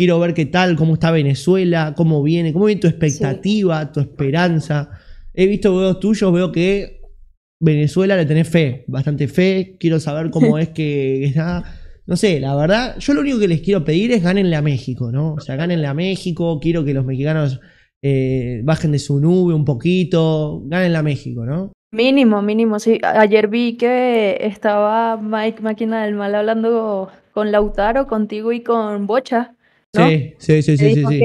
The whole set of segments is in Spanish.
quiero ver qué tal, cómo está Venezuela, cómo viene, cómo viene tu expectativa, tu esperanza. He visto videos tuyos, veo que Venezuela le tenés fe, bastante fe, quiero saber cómo es que está. No sé, la verdad, yo lo único que les quiero pedir es gánenle a México, ¿no? O sea, gánenle a México, quiero que los mexicanos eh, bajen de su nube un poquito, gánenle a México, ¿no? Mínimo, mínimo, sí. Ayer vi que estaba Mike Máquina del Mal hablando con Lautaro, contigo y con Bocha. Sí, sí, sí, sí,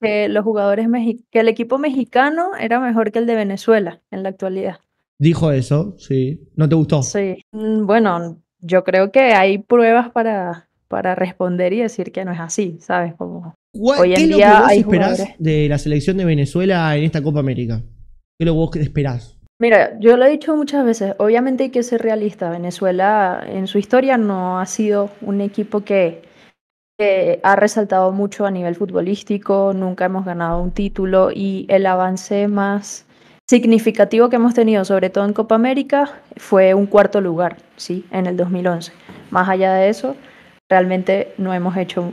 Que, los jugadores que el equipo mexicano era mejor que el de Venezuela en la actualidad. Dijo eso, sí. ¿No te gustó? Sí. Mm, bueno, yo creo que hay pruebas para, para responder y decir que no es así, ¿sabes? Como ¿Qué lo que esperás de la selección de Venezuela en esta Copa América? ¿Qué es lo que vos esperás? Mira, yo lo he dicho muchas veces, obviamente hay que ser realista. Venezuela en su historia no ha sido un equipo que, ha resaltado mucho a nivel futbolístico, nunca hemos ganado un título y el avance más significativo que hemos tenido, sobre todo en Copa América, fue un cuarto lugar, ¿sí? En el 2011. Más allá de eso, realmente no hemos hecho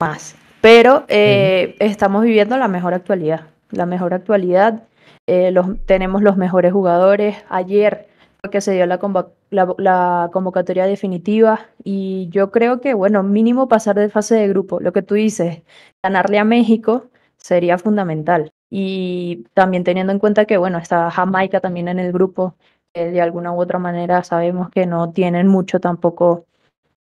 más. Pero eh, estamos viviendo la mejor actualidad, la mejor actualidad. Eh, los, tenemos los mejores jugadores. Ayer que se dio la, convocatoria definitiva y yo creo que, bueno, mínimo pasar de fase de grupo, lo que tú dices, ganarle a México sería fundamental. Y también teniendo en cuenta que, bueno, está Jamaica también en el grupo, de alguna u otra manera sabemos que no tienen mucho tampoco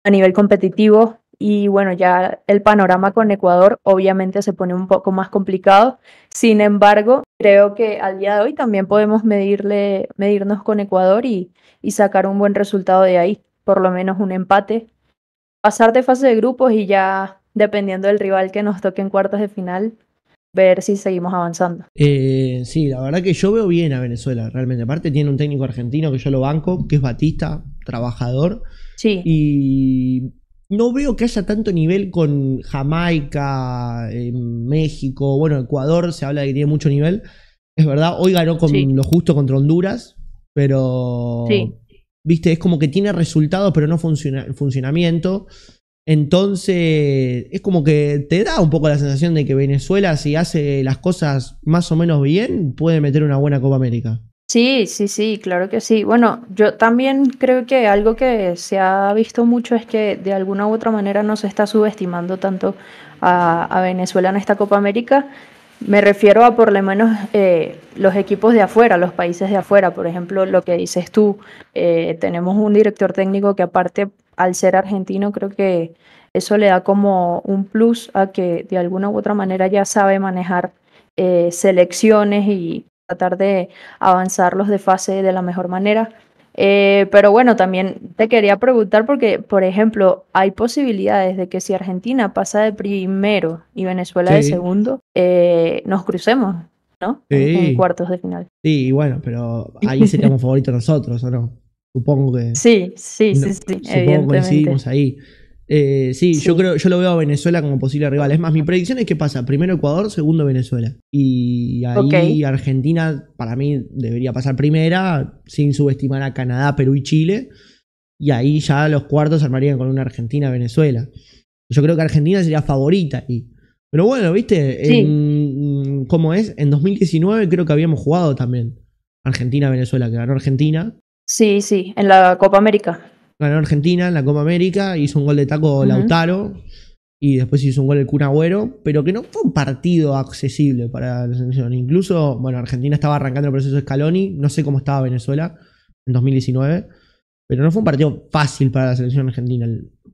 a nivel competitivo y bueno, ya el panorama con Ecuador obviamente se pone un poco más complicado. Sin embargo, creo que al día de hoy también podemos medirle, medirnos con Ecuador y, sacar un buen resultado de ahí, por lo menos un empate. Pasar de fase de grupos y ya, dependiendo del rival que nos toque en cuartos de final, ver si seguimos avanzando. Eh, sí, la verdad que yo veo bien a Venezuela, realmente. Aparte tiene un técnico argentino que yo lo banco, que es Batista, trabajador. Sí. Y no veo que haya tanto nivel con Jamaica, eh, México, bueno, Ecuador se habla de que tiene mucho nivel. Es verdad, hoy ganó con lo justo contra Honduras, pero... Viste, es como que tiene resultados, pero no funciona, funcionamiento. Entonces, es como que te da un poco la sensación de que Venezuela, si hace las cosas más o menos bien, puede meter una buena Copa América. Sí, sí, sí, claro que sí. Bueno, yo también creo que algo que se ha visto mucho es que de alguna u otra manera no se está subestimando tanto a, Venezuela en esta Copa América. Me refiero a por lo menos eh, los equipos de afuera, los países de afuera. Por ejemplo, lo que dices tú, eh, tenemos un director técnico que aparte, al ser argentino, creo que eso le da como un plus a que de alguna u otra manera ya sabe manejar eh, selecciones y tratar de avanzarlos de fase de la mejor manera. Eh, pero bueno, también te quería preguntar porque, por ejemplo, hay posibilidades de que si Argentina pasa de primero y Venezuela de segundo, eh, nos crucemos, ¿no? En cuartos de final. Sí, bueno, pero ahí seríamos favoritos nosotros, ¿o no? Supongo que. Sí, sí, sí, sí. Supongo que coincidimos ahí. Eh, sí, yo creo, yo lo veo a Venezuela como posible rival. Es más, mi predicción es que pasa primero Ecuador, segundo Venezuela. Y ahí Argentina, para mí, debería pasar primera, sin subestimar a Canadá, Perú y Chile. Y ahí ya los cuartos armarían con una Argentina-Venezuela. Yo creo que Argentina sería favorita y Pero bueno, viste, en, mm, ¿cómo es? En 2019 creo que habíamos jugado también Argentina-Venezuela, que ganó Argentina. Sí, sí, en la Copa América ganó Argentina en la Copa América, hizo un gol de taco Lautaro y después hizo un gol el cunagüero pero que no fue un partido accesible para la selección. Incluso, bueno, Argentina estaba arrancando el proceso de Scaloni, no sé cómo estaba Venezuela en 2019, pero no fue un partido fácil para la selección argentina.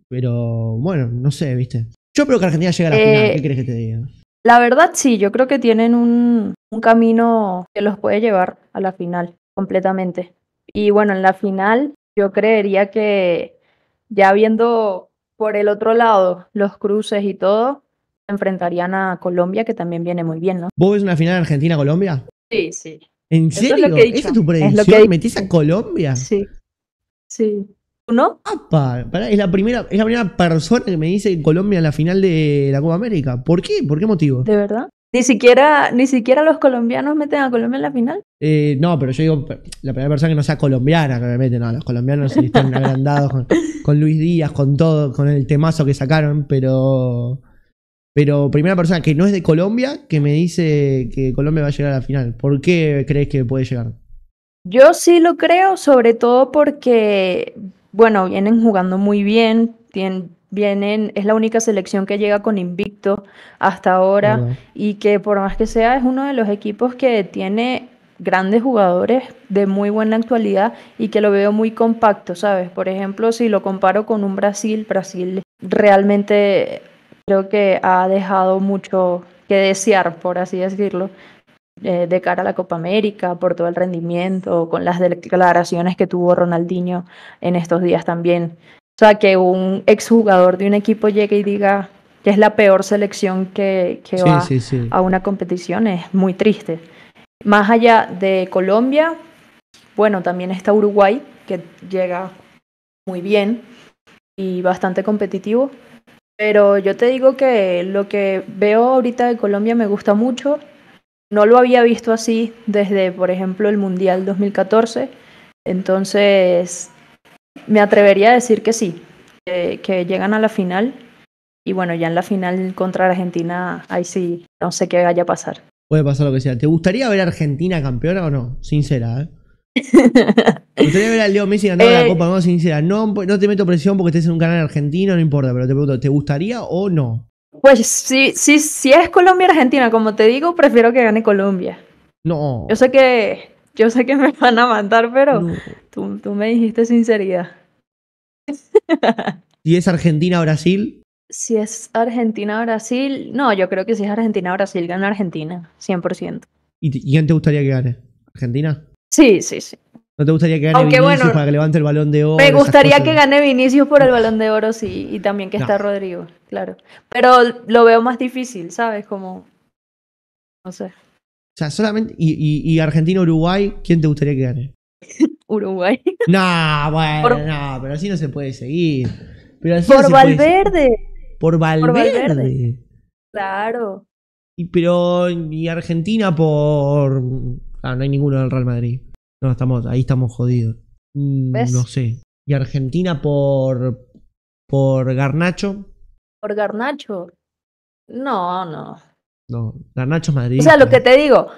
Pero bueno, no sé, viste. Yo creo que Argentina llega a la eh, final, ¿qué crees que te diga? La verdad sí, yo creo que tienen un, un camino que los puede llevar a la final completamente. Y bueno, en la final yo creería que ya viendo por el otro lado los cruces y todo, enfrentarían a Colombia, que también viene muy bien, ¿no? ¿Vos ves una final Argentina-Colombia? Sí, sí. ¿En serio? ¿Esa es tu predicción? ¿Metís a Colombia? Sí. Sí. ¿Tú no? Apa, es, la primera, es la primera persona que me dice Colombia en la final de la Copa América. ¿Por qué? ¿Por qué motivo? ¿De verdad? Ni siquiera, ni siquiera los colombianos meten a Colombia en la final. Eh, no, pero yo digo, la primera persona que no sea colombiana que me mete, no, los colombianos están agrandados con, Luis Díaz, con todo, con el temazo que sacaron, pero. Pero primera persona que no es de Colombia que me dice que Colombia va a llegar a la final. ¿Por qué crees que puede llegar? Yo sí lo creo, sobre todo porque, bueno, vienen jugando muy bien, tienen, es la única selección que llega con invicto hasta ahora y que por más que sea es uno de los equipos que tiene grandes jugadores de muy buena actualidad y que lo veo muy compacto, ¿sabes? Por ejemplo, si lo comparo con un Brasil, Brasil realmente creo que ha dejado mucho que desear, por así decirlo, eh, de cara a la Copa América, por todo el rendimiento, con las declaraciones que tuvo Ronaldinho en estos días también. O sea, que un exjugador de un equipo llegue y diga que es la peor selección que, va a una competición es muy triste. Más allá de Colombia, bueno, también está Uruguay, que llega muy bien y bastante competitivo. Pero yo te digo que lo que veo ahorita de Colombia me gusta mucho. No lo había visto así desde, por ejemplo, el Mundial 2014. Entonces, me atrevería a decir que sí, que, llegan a la final y bueno, ya en la final contra Argentina, ahí sí, no sé qué vaya a pasar. Puede pasar lo que sea. ¿Te gustaría ver a Argentina campeona o no? Sincera, ¿eh? ¿Te gustaría ver a Leo Messi ganando la eh, Copa? No, sincera. No, no te meto presión porque estés en un canal argentino, no importa, pero te pregunto, ¿te gustaría o no? Pues si, si, si es Colombia-Argentina, como te digo, prefiero que gane Colombia. No. Yo sé que yo sé que me van a mandar, pero tú, tú, me dijiste sinceridad. ¿Y es Argentina-Brasil? Si es Argentina-Brasil, no, yo creo que si es Argentina-Brasil, gana Argentina, 100%. ¿Y, ¿Y quién te gustaría que gane? ¿Argentina? Sí, sí, sí. ¿No te gustaría que gane Vinicius para que levante el balón de oro? Me gustaría que gane Vinicius por el balón de oro, sí, y también que está Rodrigo, claro. Pero lo veo más difícil, ¿sabes? Como, no sé. O sea, solamente. Y, y, Argentina-Uruguay, ¿quién te gustaría que gane? Uruguay. No, bueno, no, pero así no se puede seguir. Pero por, Valverde. por, Valverde. Claro. Y, pero. Y Argentina por. Claro, ah, no hay ninguno del Real Madrid. No, estamos, ahí estamos jodidos. Mm, ¿Ves? No sé. Y Argentina por. por Garnacho. Por Garnacho. No, no. No, Nacho Madrid. O sea, lo que te digo,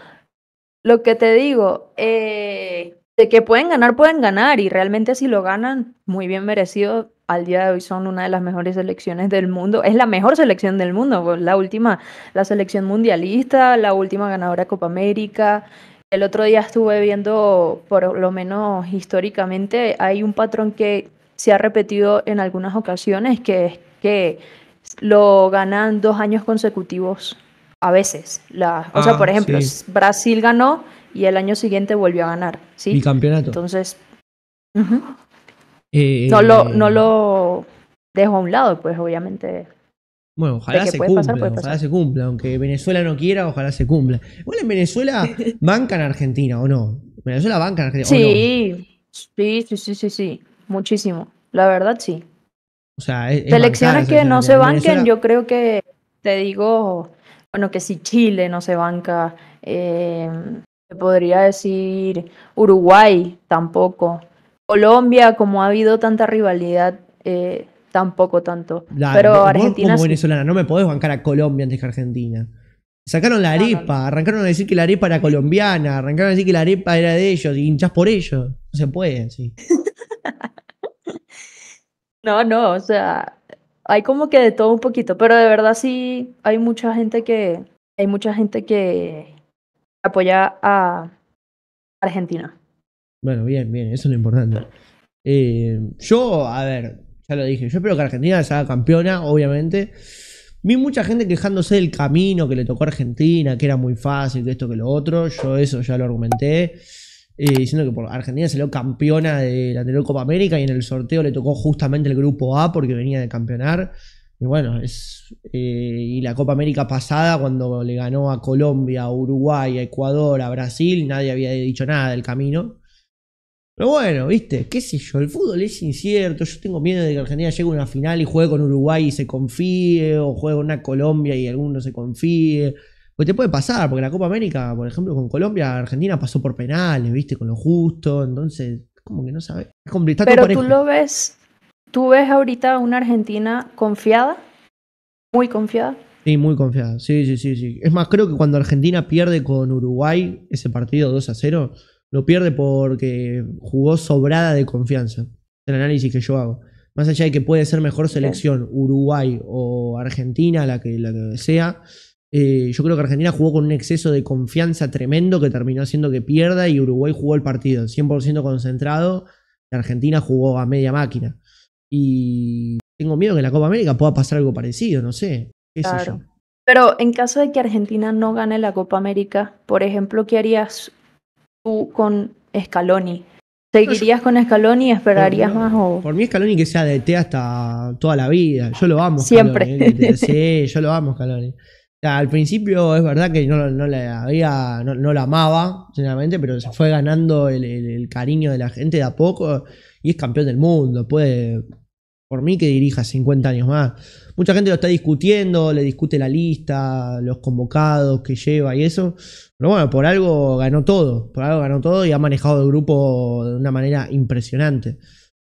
lo que te digo, eh, de que pueden ganar, pueden ganar. Y realmente si lo ganan, muy bien merecido. Al día de hoy son una de las mejores selecciones del mundo. Es la mejor selección del mundo. Pues, la última, la selección mundialista, la última ganadora de Copa América. El otro día estuve viendo, por lo menos históricamente, hay un patrón que se ha repetido en algunas ocasiones, que es que lo ganan dos años consecutivos a veces. o sea, ah, por ejemplo, Brasil ganó y el año siguiente volvió a ganar. ¿sí? campeonato. Entonces, eh, no, lo, no eh, lo dejo a un lado, pues obviamente. Bueno, ojalá se cumpla, ojalá se cumpla, aunque Venezuela no quiera, ojalá se cumpla. ¿bueno en Venezuela banca a Argentina, ¿o no? Venezuela banca en Argentina, sí, ¿o no? sí, sí, sí, sí, muchísimo, la verdad sí. O sea, es, Selecciones que no se banquen, yo creo que, te digo, bueno, que si Chile no se banca, em, se podría decir Uruguay tampoco, Colombia, como ha habido tanta rivalidad, eh, tampoco tanto. La, Pero vos, Argentina... Como venezolana, no me podés bancar a Colombia antes que Argentina. Sacaron la arepa, arrancaron a decir que la arepa era colombiana, arrancaron a decir que la arepa era de ellos, y hinchás por ellos. No se puede, sí. no, no, o sea, hay como que de todo un poquito, pero de verdad sí hay mucha gente que hay mucha gente que apoya a Argentina. Bueno, bien, bien, eso es lo importante. Eh, yo, a ver, ya lo dije, yo espero que Argentina sea campeona, obviamente. Vi mucha gente quejándose del camino que le tocó a Argentina, que era muy fácil, que esto, que lo otro. Yo eso ya lo argumenté. Eh, diciendo que por Argentina salió campeona de la anterior Copa América y en el sorteo le tocó justamente el grupo A porque venía de campeonar. Y bueno, es. Eh, y la Copa América pasada, cuando le ganó a Colombia, a Uruguay, a Ecuador, a Brasil, nadie había dicho nada del camino. Pero bueno, viste, qué sé yo, el fútbol es incierto. Yo tengo miedo de que Argentina llegue a una final y juegue con Uruguay y se confíe, o juegue con una Colombia y alguno se confíe. Porque te puede pasar, porque la Copa América, por ejemplo, con Colombia, Argentina pasó por penales, viste, con lo justo, entonces, como que no sabes. Pero tú lo ves, tú ves ahorita una Argentina confiada, muy confiada. Sí, muy confiada, sí, sí, sí, sí. Es más, creo que cuando Argentina pierde con Uruguay ese partido 2 a 0, lo pierde porque jugó sobrada de confianza. El análisis que yo hago. Más allá de que puede ser mejor selección Uruguay o Argentina, la que, la que sea, eh, yo creo que Argentina jugó con un exceso de confianza tremendo que terminó haciendo que pierda y Uruguay jugó el partido 100% concentrado. y Argentina jugó a media máquina. Y tengo miedo que en la Copa América pueda pasar algo parecido, no sé. yo? Pero en caso de que Argentina no gane la Copa América, por ejemplo, ¿qué harías tú con Scaloni? ¿Seguirías con Scaloni y esperarías más? O... Por mí Scaloni que sea de T hasta toda la vida. Yo lo amo. Siempre. sí, yo lo amo Scaloni al principio es verdad que no, no había, no, la amaba, sinceramente, pero se fue ganando el, cariño de la gente de a poco y es campeón del mundo. Puede, por mí, que dirija 50 años más. Mucha gente lo está discutiendo, le discute la lista, los convocados que lleva y eso. Pero bueno, por algo ganó todo, por algo ganó todo y ha manejado el grupo de una manera impresionante.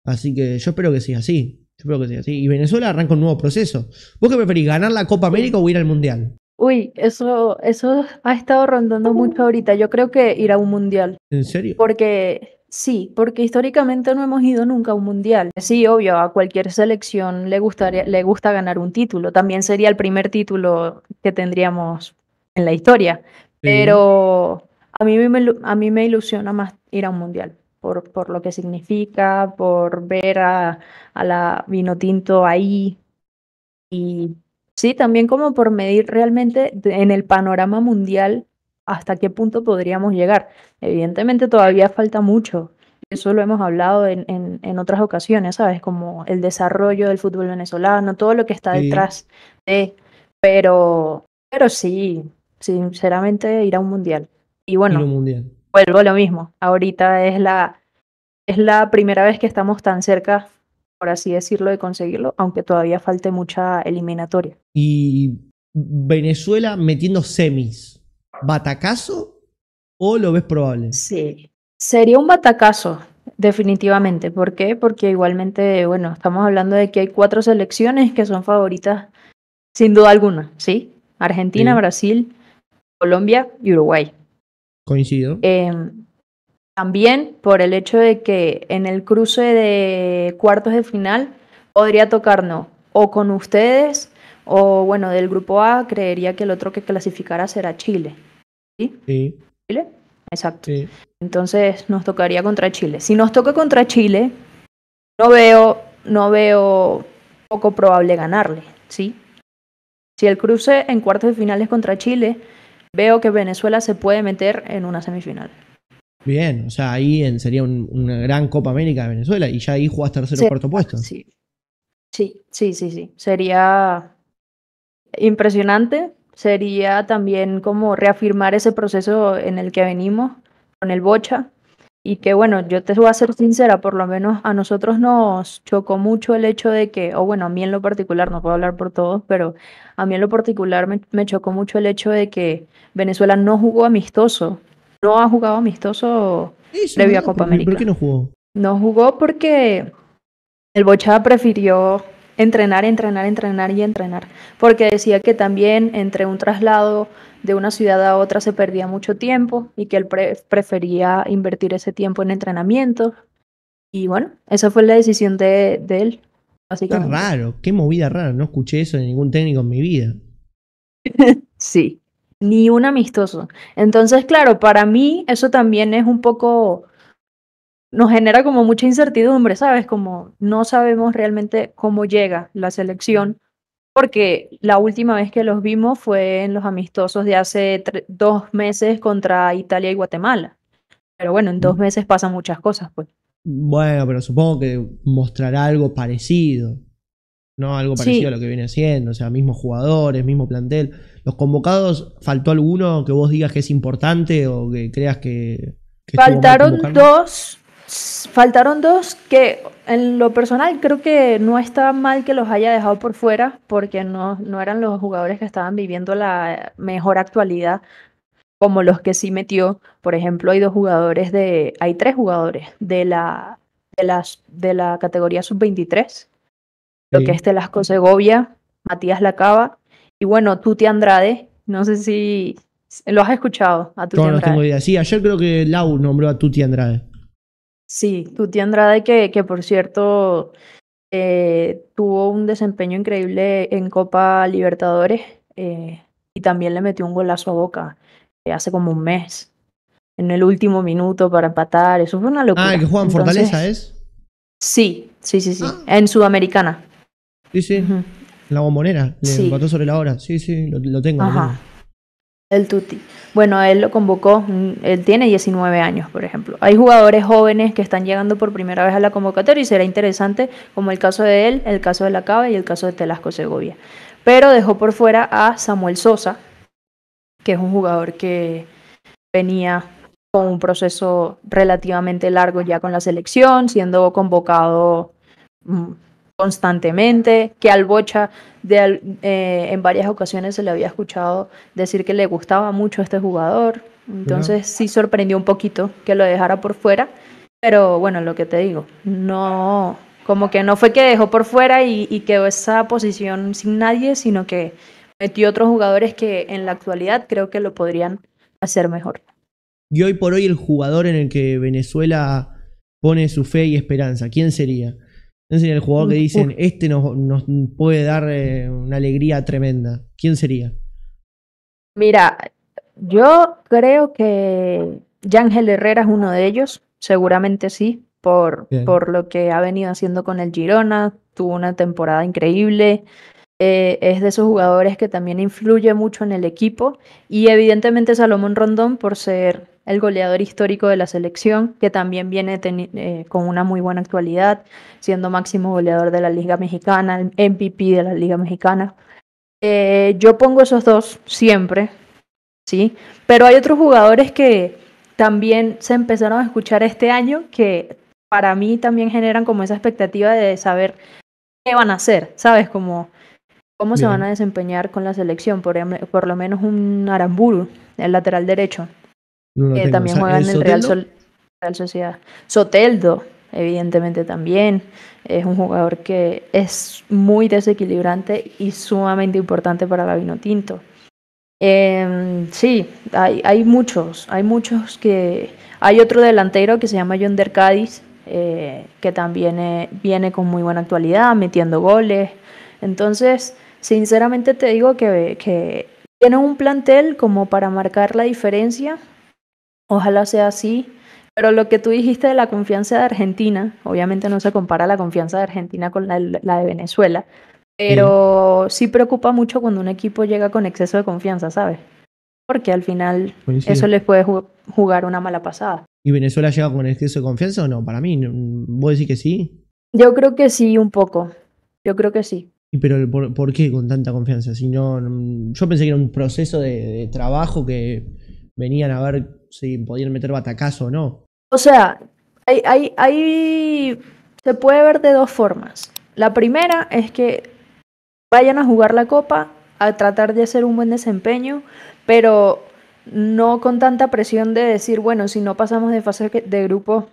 Así que yo espero que siga así que Y Venezuela arranca un nuevo proceso. ¿Vos qué preferís, ganar la Copa América o ir al Mundial? Uy, eso, eso ha estado rondando mucho ahorita. Yo creo que ir a un mundial. ¿En serio? Porque sí, porque históricamente no hemos ido nunca a un mundial. Sí, obvio, a cualquier selección le gustaría, le gusta ganar un título. También sería el primer título que tendríamos en la historia. Pero a mí, a mí me ilusiona más ir a un mundial por, lo que significa, por ver a, a la vino tinto ahí y sí, también como por medir realmente en el panorama mundial hasta qué punto podríamos llegar. Evidentemente todavía falta mucho, eso lo hemos hablado en, en, otras ocasiones, ¿sabes? Como el desarrollo del fútbol venezolano, todo lo que está detrás de, pero, pero sí, sinceramente ir a un mundial. Y bueno, mundial vuelvo a lo mismo. Ahorita es la, es la primera vez que estamos tan cerca, por así decirlo, de conseguirlo, aunque todavía falte mucha eliminatoria. ¿Y Venezuela metiendo semis? ¿Batacazo o lo ves probable? Sí, sería un batacazo. Definitivamente. ¿Por qué? Porque igualmente, bueno, estamos hablando de que hay cuatro selecciones que son favoritas sin duda alguna, ¿sí? Argentina, Brasil, Colombia y Uruguay. Coincido. Em, también por el hecho de que en el cruce de cuartos de final podría tocarnos o con ustedes o bueno, del grupo A creería que el otro que clasificara será Chile. ¿Sí? Chile. Exacto. Entonces nos tocaría contra Chile. Si nos toca contra Chile, no veo, no veo poco probable ganarle, ¿sí? Si el cruce en cuartos de es contra Chile, veo que Venezuela se puede meter en una semifinal. Bien, o sea, ahí sería una gran Copa América de Venezuela y ya ahí jugaste tercero o cuarto puesto. sí, sí, sí, sí. Sería impresionante. Sería también como reafirmar ese proceso en el que venimos con el Bocha, y que bueno, yo te voy a ser sincera, por lo menos a nosotros nos chocó mucho el hecho de que, o bueno, a mí en lo particular, no puedo hablar por todos, pero a mí en lo particular me, chocó mucho el hecho de que Venezuela no jugó amistoso, no ha jugado amistoso a Copa América. ¿Por qué no jugó? No jugó porque el Bochada prefirió entrenar, entrenar, entrenar y entrenar, porque decía que también entre un traslado de una ciudad a otra se perdía mucho tiempo y que él prefería invertir ese tiempo en entrenamiento. Y bueno, esa fue la decisión de, él. Así que raro, qué movida rara, no escuché eso de ningún técnico en mi vida. sí, ni un amistoso. Entonces, claro, para mí eso también es un poco nos genera como mucha incertidumbre, ¿sabes? Como no sabemos realmente cómo llega la selección porque la última vez que los vimos fue en los amistosos de hace dos meses contra Italia y Guatemala. Pero bueno, en dos mm. meses pasan muchas cosas, pues. Bueno, pero supongo que mostrará algo parecido. ¿no? Algo parecido a lo que viene haciendo, o sea, mismos jugadores, mismo plantel. ¿Los convocados faltó alguno que vos digas que es importante o que creas que Faltaron dos Faltaron dos que en lo personal creo que no está mal que los haya dejado por fuera porque no, no eran los jugadores que estaban viviendo la mejor actualidad como los que sí metió. Por ejemplo, hay dos jugadores de, hay tres jugadores de la, de las, de la categoría sub-23, lo que es Telasco Segovia, Matías Lacaba y bueno, Tuti Andrade. No sé si lo has escuchado a Tuti no, Andrade. tengo idea. Sí, ayer creo que Lau nombró a Tuti Andrade. Sí, Tuti Andrade, que, que por cierto eh, tuvo un desempeño increíble en Copa Libertadores eh, y también le metió un golazo a Boca eh, hace como un mes, en el último minuto para empatar. Eso fue una locura. Ah, que juega en Fortaleza, ¿es? Sí, sí, sí, sí. Ah. En Sudamericana. Sí, sí. en La bombonera. Le empató sobre la hora. Sí, sí, lo, tengo. Lo tengo. El Tuti. Bueno, él lo convocó, mm, él tiene 19 años, por ejemplo. Hay jugadores jóvenes que están llegando por primera vez a la convocatoria y será interesante, como el caso de él, el caso de la Cava y el caso de Telasco Segovia. Pero dejó por fuera a Samuel Sosa, que es un jugador que venía con un proceso relativamente largo ya con la selección, siendo convocado mm, constantemente, que al Bocha eh, en varias ocasiones se le había escuchado decir que le gustaba mucho este jugador, entonces sí sorprendió un poquito que lo dejara por fuera, pero bueno, lo que te digo, no, como que no fue que dejó por fuera y, y quedó esa posición sin nadie, sino que metió otros jugadores que en la actualidad creo que lo podrían hacer mejor. Y hoy por hoy el jugador en el que Venezuela pone su fe y esperanza, ¿quién sería? Entonces, el jugador que dicen, este nos, puede dar eh, una alegría tremenda. ¿Quién sería? Mira, yo creo que Ángel Herrera es uno de ellos, seguramente sí, por, por lo que ha venido haciendo con el Girona. Tuvo una temporada increíble. Eh, es de esos jugadores que también influye mucho en el equipo. Y evidentemente Salomón Rondón por ser el goleador histórico de la selección, que también viene eh, con una muy buena actualidad, siendo máximo goleador de la Liga Mexicana, el MVP de la Liga Mexicana. Eh, yo pongo esos dos siempre, ¿sí? Pero hay otros jugadores que también se empezaron a escuchar este año que para mí también generan como esa expectativa de saber qué van a hacer, ¿sabes? Como cómo se van a desempeñar con la selección, por, em, por lo menos un Aramburu, el lateral derecho también juegan en Real, Sociedad. Soteldo, evidentemente también, es un jugador que es muy desequilibrante y sumamente importante para vino Tinto. Em, sí, hay, muchos, hay muchos que... Hay otro delantero que se llama John Cádiz, eh, que también eh, viene con muy buena actualidad, metiendo goles. Entonces, sinceramente te digo que, que tienen un plantel como para marcar la diferencia Ojalá sea así. Pero lo que tú dijiste de la confianza de Argentina, obviamente no se compara la confianza de Argentina con la, de Venezuela, pero mm. sí preocupa mucho cuando un equipo llega con exceso de confianza, ¿sabes? Porque al final pues eso les puede jugar una mala pasada. ¿Y Venezuela llega con exceso de confianza o no? Para mí, ¿vos decís que sí? Yo creo que sí, un poco. Yo creo que sí. ¿Y pero por, qué con tanta confianza? Si no, yo pensé que era un proceso de trabajo que venían a ver si podían meter batacazo o no. O sea, ahí se puede ver de dos formas. La primera es que vayan a jugar la copa, a tratar de hacer un buen desempeño, pero no con tanta presión de decir, bueno, si no pasamos de fase de grupo,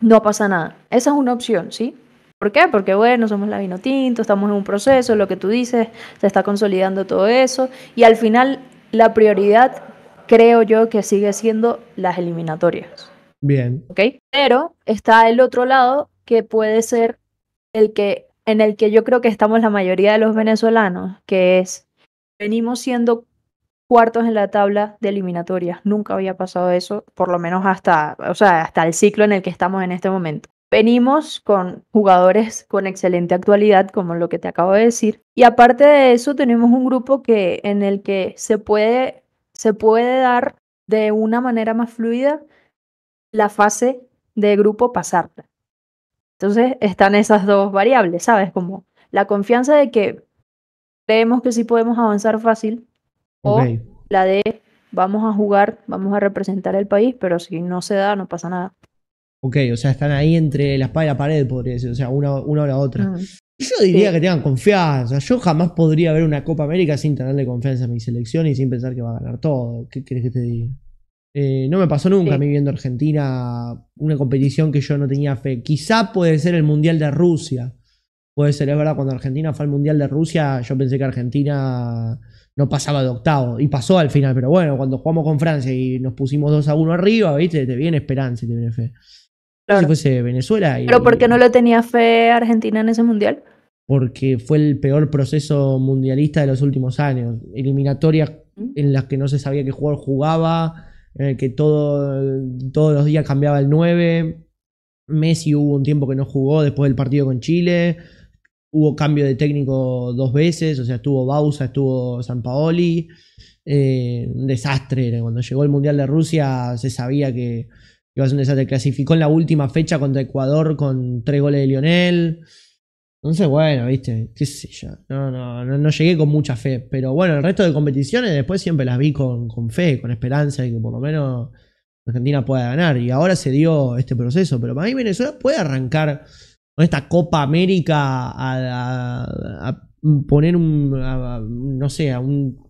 no pasa nada. Esa es una opción, ¿sí? ¿Por qué? Porque bueno, somos la vinotinto estamos en un proceso, lo que tú dices, se está consolidando todo eso y al final la prioridad creo yo que sigue siendo las eliminatorias. Bien. ¿Ok? Pero está el otro lado que puede ser el que, en el que yo creo que estamos la mayoría de los venezolanos, que es, venimos siendo cuartos en la tabla de eliminatorias. Nunca había pasado eso, por lo menos hasta, o sea, hasta el ciclo en el que estamos en este momento. Venimos con jugadores con excelente actualidad, como lo que te acabo de decir. Y aparte de eso, tenemos un grupo que, en el que se puede se puede dar de una manera más fluida la fase de grupo pasarla. Entonces están esas dos variables, ¿sabes? Como la confianza de que creemos que sí podemos avanzar fácil o la de vamos a jugar, vamos a representar el país, pero si no se da, no pasa nada. Ok, o sea, están ahí entre la espada y la pared, podría decir, o sea, una, una o la otra. Mm. Yo diría que tengan confianza. Yo jamás podría ver una Copa América sin tenerle confianza a mi selección y sin pensar que va a ganar todo. ¿Qué querés que te diga? Eh, no me pasó nunca a mí viendo Argentina una competición que yo no tenía fe. Quizá puede ser el Mundial de Rusia. Puede ser, es verdad, cuando Argentina fue al Mundial de Rusia, yo pensé que Argentina no pasaba de octavo. Y pasó al final, pero bueno, cuando jugamos con Francia y nos pusimos 2 a 1 arriba, ¿viste? Te viene esperanza y te viene fe si fuese Venezuela. ¿Pero por qué no lo tenía fe Argentina en ese mundial? Porque fue el peor proceso mundialista de los últimos años. Eliminatorias en las que no se sabía qué jugador jugaba, en el que todo, todos los días cambiaba el 9. Messi hubo un tiempo que no jugó después del partido con Chile. Hubo cambio de técnico dos veces, o sea, estuvo Bausa, estuvo Sampaoli. Eh, un desastre. Cuando llegó el Mundial de Rusia se sabía que iba a ser un Clasificó en la última fecha contra Ecuador con tres goles de Lionel. Entonces, bueno, viste, qué sé yo. No, no, no, llegué con mucha fe. Pero bueno, el resto de competiciones después siempre las vi con, fe, con esperanza de que por lo menos Argentina pueda ganar. Y ahora se dio este proceso. Pero para mí Venezuela puede arrancar con esta Copa América a, poner un, no sé, a un...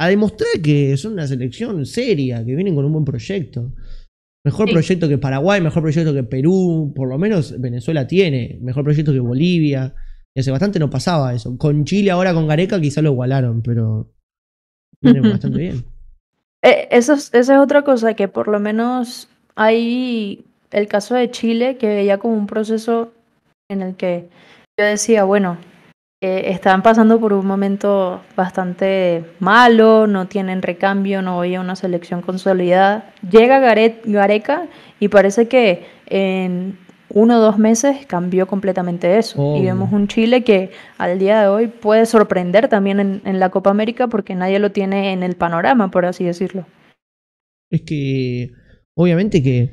A demostrar que son una selección seria, que vienen con un buen proyecto. Mejor proyecto que Paraguay, mejor proyecto que Perú, por lo menos Venezuela tiene, mejor proyecto que Bolivia. hace bastante no pasaba eso. Con Chile ahora con Gareca quizá lo igualaron, pero vienen bastante bien. Eh, esa es otra cosa que por lo menos hay el caso de Chile que veía como un proceso en el que yo decía, bueno, eh, estaban pasando por un momento bastante malo, no tienen recambio, no había una selección consolidada. Llega Gareca y parece que en uno o dos meses cambió completamente eso. Y oh. vemos un Chile que al día de hoy puede sorprender también en, la Copa América porque nadie lo tiene en el panorama, por así decirlo. Es que, obviamente que...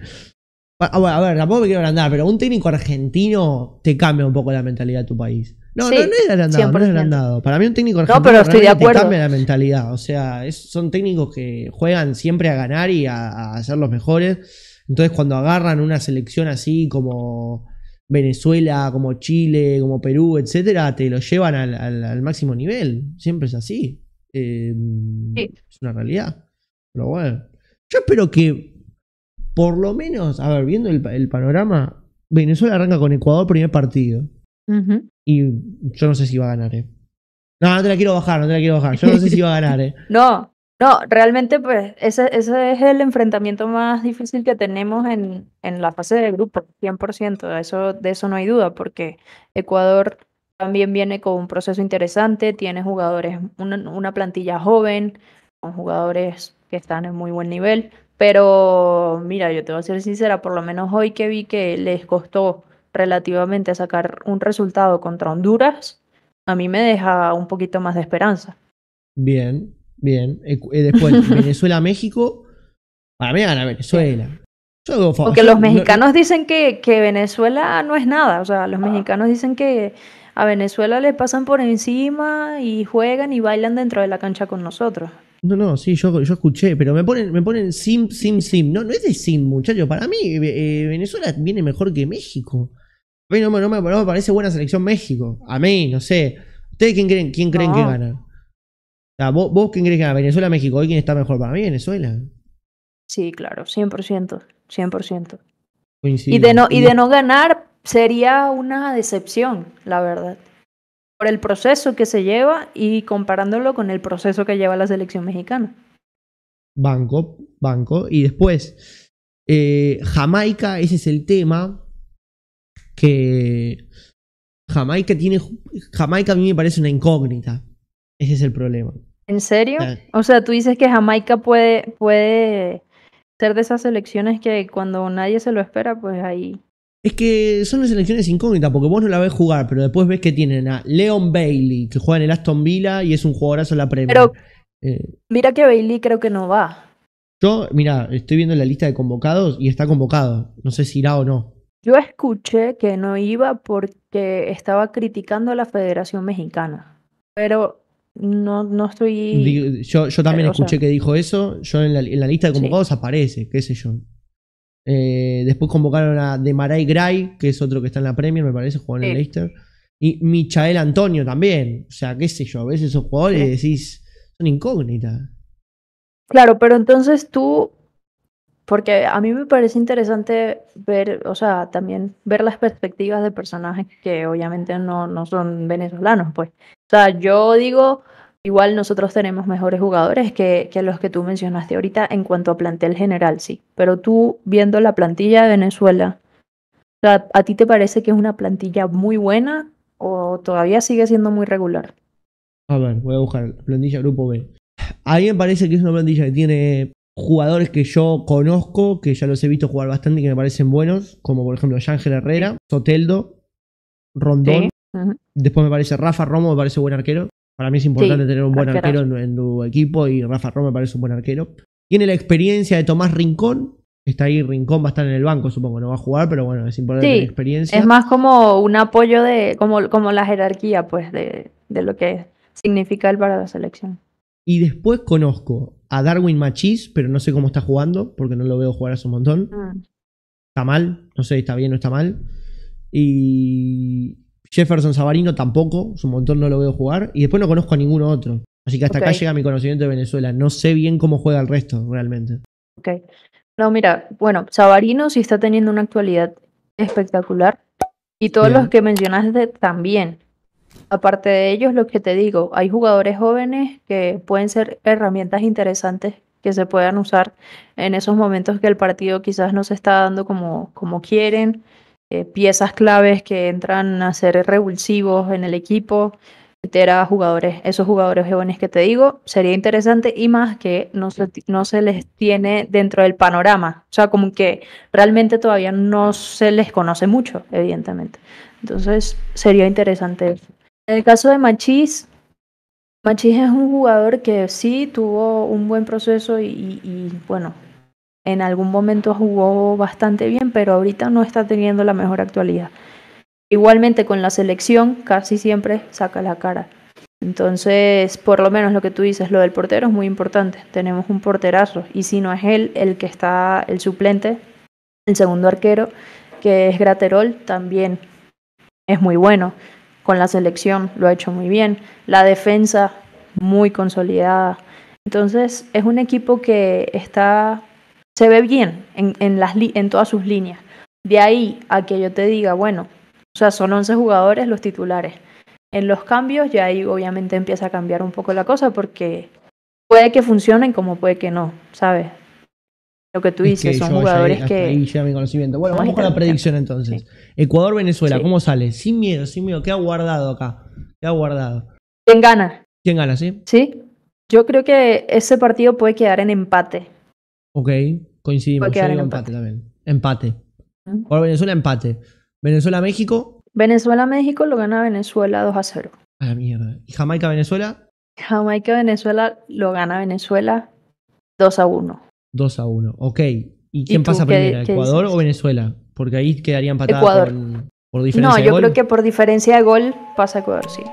Ah, a ver, tampoco me quiero agrandar, pero un técnico argentino te cambia un poco la mentalidad de tu país. No, no, es de no es Para mí un técnico argentino no, pero estoy de acuerdo. cambia la mentalidad. O sea, son técnicos que juegan siempre a ganar y a, ser los mejores. Entonces cuando agarran una selección así como Venezuela, como Chile, como Perú, etcétera, te lo llevan al, máximo nivel. Siempre es así. Em, es una realidad. Pero bueno. Yo espero que por lo menos, a ver, viendo el, panorama, Venezuela arranca con Ecuador primer partido. Y yo no sé si va a ganar, eh. No, no te la quiero bajar, no te la quiero bajar. Yo no sé si va a ganar, eh. no, no, realmente, pues, ese, ese es el enfrentamiento más difícil que tenemos en, en la fase de grupo, 100%. Eso, de eso no hay duda, porque Ecuador también viene con un proceso interesante, tiene jugadores, una, una plantilla joven, con jugadores que están en muy buen nivel. Pero mira, yo te voy a ser sincera, por lo menos hoy que vi que les costó relativamente a sacar un resultado contra Honduras, a mí me deja un poquito más de esperanza. Bien, bien. Eh, eh, después, Venezuela-México, para mí gana Venezuela. Porque los mexicanos dicen que, Venezuela no es nada, o sea, los ah. mexicanos dicen que a Venezuela le pasan por encima y juegan y bailan dentro de la cancha con nosotros. No, no, sí, yo, yo escuché, pero me ponen, me ponen sim, sim, sim. No, no es de sim, muchachos. Para mí, eh, Venezuela viene mejor que México. A mí no, me, parece buena selección México. A mí, no sé. ¿Ustedes quién creen, quién creen que gana? ¿vos, quién crees que gana? ¿Venezuela México? ¿Hoy quién está mejor para mí? ¿Venezuela? Sí, claro, 100%. 100%. Y de, no, y de no ganar sería una decepción, la verdad. Por el proceso que se lleva y comparándolo con el proceso que lleva la selección mexicana. Banco, banco. Y después, eh, Jamaica, ese es el tema que Jamaica tiene. Jamaica a mí me parece una incógnita. Ese es el problema. ¿En serio? O sea, tú dices que Jamaica puede, puede ser de esas selecciones que cuando nadie se lo espera, pues ahí. Es que son las selecciones incógnitas, porque vos no la ves jugar, pero después ves que tienen a Leon Bailey, que juega en el Aston Villa y es un jugadorazo en la Premier. Pero eh, mira que Bailey creo que no va. Yo, mira, estoy viendo la lista de convocados y está convocado. No sé si irá o no. Yo escuché que no iba porque estaba criticando a la Federación Mexicana, pero no, no estoy... yo, también eh, escuché que dijo eso, yo en la, lista de convocados aparece, qué sé yo. Eh, después convocaron a Demaray Gray, que es otro que está en la Premier, me parece, jugó en el Leicester. Y Michael Antonio también. O sea, qué sé yo, a veces esos jugadores decís, son incógnitas. Claro, pero entonces tú porque a mí me parece interesante ver, o sea, también ver las perspectivas de personajes que obviamente no, son venezolanos, pues. O sea, yo digo, igual nosotros tenemos mejores jugadores que, los que tú mencionaste ahorita en cuanto a plantel general, sí. Pero tú, viendo la plantilla de Venezuela, ¿a ti te parece que es una plantilla muy buena o todavía sigue siendo muy regular? A ver, voy a buscar plantilla grupo B. A mí me parece que es una plantilla que tiene jugadores que yo conozco, que ya los he visto jugar bastante, y que me parecen buenos, como por ejemplo Ángel Herrera, Soteldo, Rondón. Después me parece Rafa Romo, me parece buen arquero. Para mí es importante tener un buen arquero en, tu equipo y Rafa Romo me parece un buen arquero. Tiene la experiencia de Tomás Rincón. Está ahí Rincón, va a estar en el banco, supongo, no va a jugar, pero bueno, es importante la experiencia. Es más como un apoyo de, como, como la jerarquía, pues, de, de lo que significa él para la selección. Y después conozco a Darwin Machis, pero no sé cómo está jugando, porque no lo veo jugar hace un montón. Mm. Está mal, no sé, está bien o está mal. Y Jefferson Sabarino tampoco, hace un montón no lo veo jugar. Y después no conozco a ninguno otro. Así que hasta acá llega mi conocimiento de Venezuela. No sé bien cómo juega el resto, realmente. Ok. No, mira, bueno, Sabarino sí está teniendo una actualidad espectacular. Y todos los que mencionaste también aparte de ellos, lo que te digo, hay jugadores jóvenes que pueden ser herramientas interesantes que se puedan usar en esos momentos que el partido quizás no se está dando como, como quieren, eh, piezas claves que entran a ser revulsivos en el equipo, etcétera, jugadores, esos jugadores jóvenes que te digo, sería interesante y más que no se, no se les tiene dentro del panorama, o sea, como que realmente todavía no se les conoce mucho, evidentemente. Entonces, sería interesante en el caso de Machís, Machís es un jugador que sí tuvo un buen proceso y, y, bueno, en algún momento jugó bastante bien, pero ahorita no está teniendo la mejor actualidad. Igualmente con la selección casi siempre saca la cara. Entonces, por lo menos lo que tú dices, lo del portero es muy importante. Tenemos un porterazo y si no es él el que está el suplente, el segundo arquero, que es Graterol, también es muy bueno. Con la selección lo ha hecho muy bien. La defensa muy consolidada. Entonces es un equipo que está, se ve bien en, en todas sus líneas. De ahí a que yo te diga, bueno, o sea, son 11 jugadores los titulares. En los cambios ya ahí obviamente empieza a cambiar un poco la cosa porque puede que funcionen como puede que no, ¿sabes? lo que tú dices, son jugadores que. Ahí mi conocimiento. Bueno, vamos con la predicción entonces. Ecuador-Venezuela, ¿cómo sale? Sin miedo, sin miedo. ¿Qué ha guardado acá? ¿Qué ha guardado? ¿Quién gana? ¿Quién gana, sí? Sí. Yo creo que ese partido puede quedar en empate. Ok, coincidimos. empate. también. Empate. Por Venezuela, empate. Venezuela-México. Venezuela-México lo gana Venezuela 2 a 0. A la mierda. ¿Y Jamaica-Venezuela? Jamaica-Venezuela lo gana Venezuela 2 a 1. 2 a 1. Ok. ¿Y quién pasa primero? ¿Ecuador o Venezuela? Porque ahí quedarían empatada Ecuador. Por, diferencia de gol. No, yo creo que por diferencia de gol pasa Ecuador, sí.